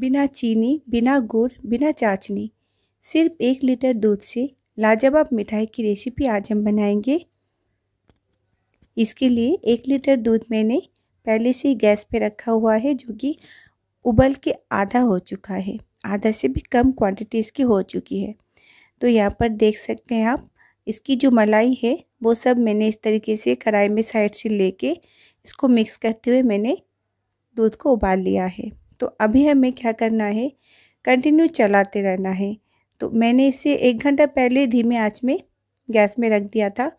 बिना चीनी बिना गुड़ बिना चाशनी सिर्फ एक लीटर दूध से लाजवाब मिठाई की रेसिपी आज हम बनाएंगे इसके लिए एक लीटर दूध मैंने पहले से ही गैस पे रखा हुआ है जो कि उबल के आधा हो चुका है आधा से भी कम क्वांटिटी इसकी हो चुकी है तो यहाँ पर देख सकते हैं आप इसकी जो मलाई है वो सब मैंने इस तरीके से कढ़ाई में साइड से लेके इसको मिक्स करते हुए मैंने दूध को उबाल लिया है तो अभी हमें क्या करना है कंटिन्यू चलाते रहना है तो मैंने इसे एक घंटा पहले धीमे आँच में गैस में रख दिया था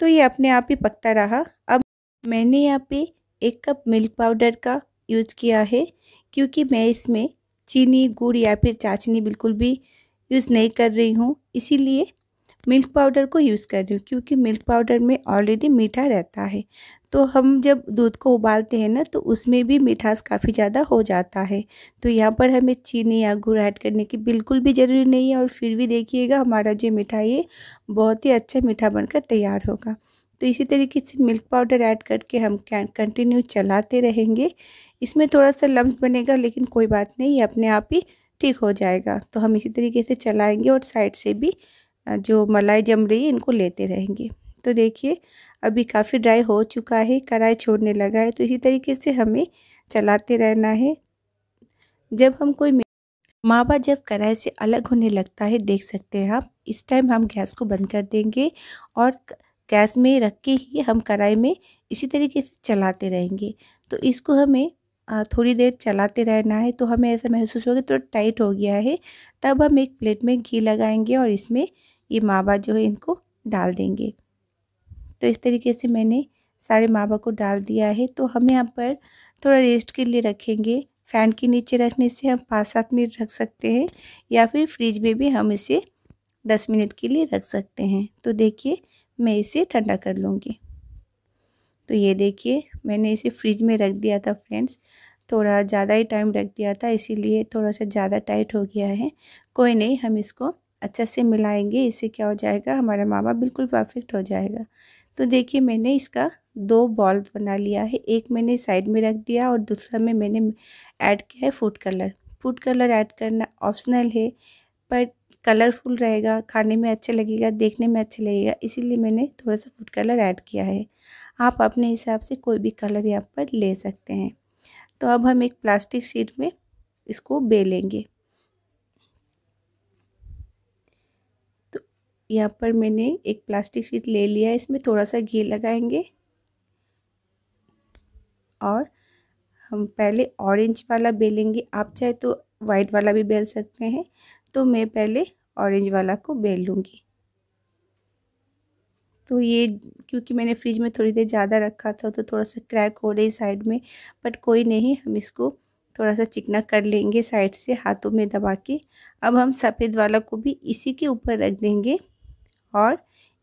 तो ये अपने आप ही पकता रहा अब मैंने यहाँ पे एक कप मिल्क पाउडर का यूज किया है क्योंकि मैं इसमें चीनी गुड़ या फिर चाशनी बिल्कुल भी यूज़ नहीं कर रही हूँ इसीलिए मिल्क पाउडर को यूज़ कर रही हूँ क्योंकि मिल्क पाउडर में ऑलरेडी मीठा रहता है तो हम जब दूध को उबालते हैं ना तो उसमें भी मिठास काफ़ी ज़्यादा हो जाता है तो यहाँ पर हमें चीनी या गुड़ ऐड करने की बिल्कुल भी ज़रूरी नहीं है और फिर भी देखिएगा हमारा जो मिठाई है बहुत ही अच्छा मीठा बनकर तैयार होगा तो इसी तरीके से मिल्क पाउडर ऐड करके हम कंटिन्यू चलाते रहेंगे इसमें थोड़ा सा लम्ब बनेगा लेकिन कोई बात नहीं अपने आप ही ठीक हो जाएगा तो हम इसी तरीके से चलाएंगे और साइड से भी जो मलाई जम रही है इनको लेते रहेंगे तो देखिए अभी काफ़ी ड्राई हो चुका है कढ़ाई छोड़ने लगा है तो इसी तरीके से हमें चलाते रहना है जब हम कोई मावा जब कढ़ाई से अलग होने लगता है देख सकते हैं आप इस टाइम हम गैस को बंद कर देंगे और गैस में रख के ही हम कढ़ाई में इसी तरीके से चलाते रहेंगे तो इसको हमें थोड़ी देर चलाते रहना है तो हमें ऐसा महसूस होगा थोड़ा टाइट हो गया है तब हम एक प्लेट में घी लगाएंगे और इसमें ये मावा जो है इनको डाल देंगे तो इस तरीके से मैंने सारे मावा को डाल दिया है तो हम यहाँ पर थोड़ा रेस्ट के लिए रखेंगे फ़ैन के नीचे रखने से हम पाँच सात मिनट रख सकते हैं या फिर फ्रिज में भी हम इसे दस मिनट के लिए रख सकते हैं तो देखिए मैं इसे ठंडा कर लूँगी तो ये देखिए मैंने इसे फ्रिज में रख दिया था फ्रेंड्स थोड़ा ज़्यादा ही टाइम रख दिया था इसीलिए थोड़ा सा ज़्यादा टाइट हो गया है कोई नहीं हम इसको अच्छे से मिलाएंगे इससे क्या हो जाएगा हमारा मावा बिल्कुल परफेक्ट हो जाएगा तो देखिए मैंने इसका दो बॉल बना लिया है एक मैंने साइड में रख दिया और दूसरा में मैंने ऐड किया है food colour food colour add करना ऑप्शनल है पर कलरफुल रहेगा खाने में अच्छा लगेगा देखने में अच्छा लगेगा इसीलिए मैंने थोड़ा सा फूड कलर ऐड किया है आप अपने हिसाब से कोई भी कलर यहाँ पर ले सकते हैं तो अब हम एक प्लास्टिक सीट में इसको बेलेंगे यहाँ पर मैंने एक प्लास्टिक शीट ले लिया है इसमें थोड़ा सा घी लगाएंगे और हम पहले ऑरेंज वाला बेलेंगे आप चाहे तो वाइट वाला भी बेल सकते हैं तो मैं पहले ऑरेंज वाला को बेल लूँगी तो ये क्योंकि मैंने फ्रिज में थोड़ी देर ज़्यादा रखा था तो थोड़ा सा क्रैक हो रही साइड में बट कोई नहीं हम इसको थोड़ा सा चिकना कर लेंगे साइड से हाथों में दबा के अब हम सफ़ेद वाला को भी इसी के ऊपर रख देंगे और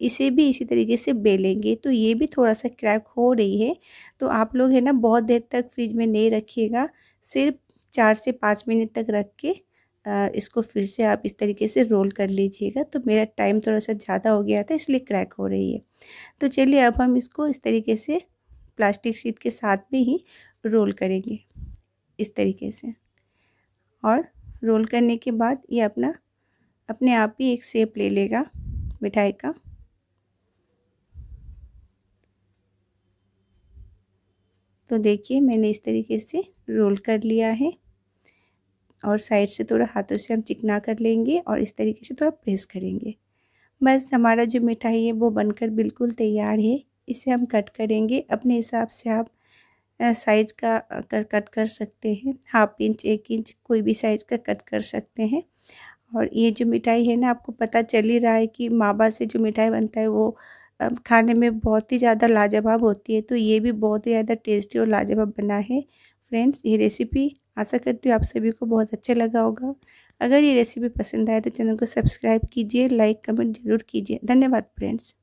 इसे भी इसी तरीके से बेलेंगे तो ये भी थोड़ा सा क्रैक हो रही है तो आप लोग है ना बहुत देर तक फ्रिज में नहीं रखिएगा सिर्फ चार से पाँच मिनट तक रख के इसको फिर से आप इस तरीके से रोल कर लीजिएगा तो मेरा टाइम थोड़ा सा ज़्यादा हो गया था इसलिए क्रैक हो रही है तो चलिए अब हम इसको इस तरीके से प्लास्टिक सीट के साथ में ही रोल करेंगे इस तरीके से और रोल करने के बाद ये अपना अपने आप ही एक सेप ले लेगा मिठाई का तो देखिए मैंने इस तरीके से रोल कर लिया है और साइड से थोड़ा हाथों से हम चिकना कर लेंगे और इस तरीके से थोड़ा प्रेस करेंगे बस हमारा जो मिठाई है वो बनकर बिल्कुल तैयार है इसे हम कट करेंगे अपने हिसाब से आप साइज़ का कर कट कर सकते हैं हाफ इंच एक इंच कोई भी साइज़ का कट कर सकते हैं और ये जो मिठाई है ना आपको पता चल ही रहा है कि मावा से जो मिठाई बनता है वो खाने में बहुत ही ज़्यादा लाजवाब होती है तो ये भी बहुत ही ज़्यादा टेस्टी और लाजवाब बना है फ्रेंड्स ये रेसिपी आशा करती हूँ आप सभी को बहुत अच्छा लगा होगा अगर ये रेसिपी पसंद आए तो चैनल को सब्सक्राइब कीजिए लाइक कमेंट ज़रूर कीजिए धन्यवाद फ्रेंड्स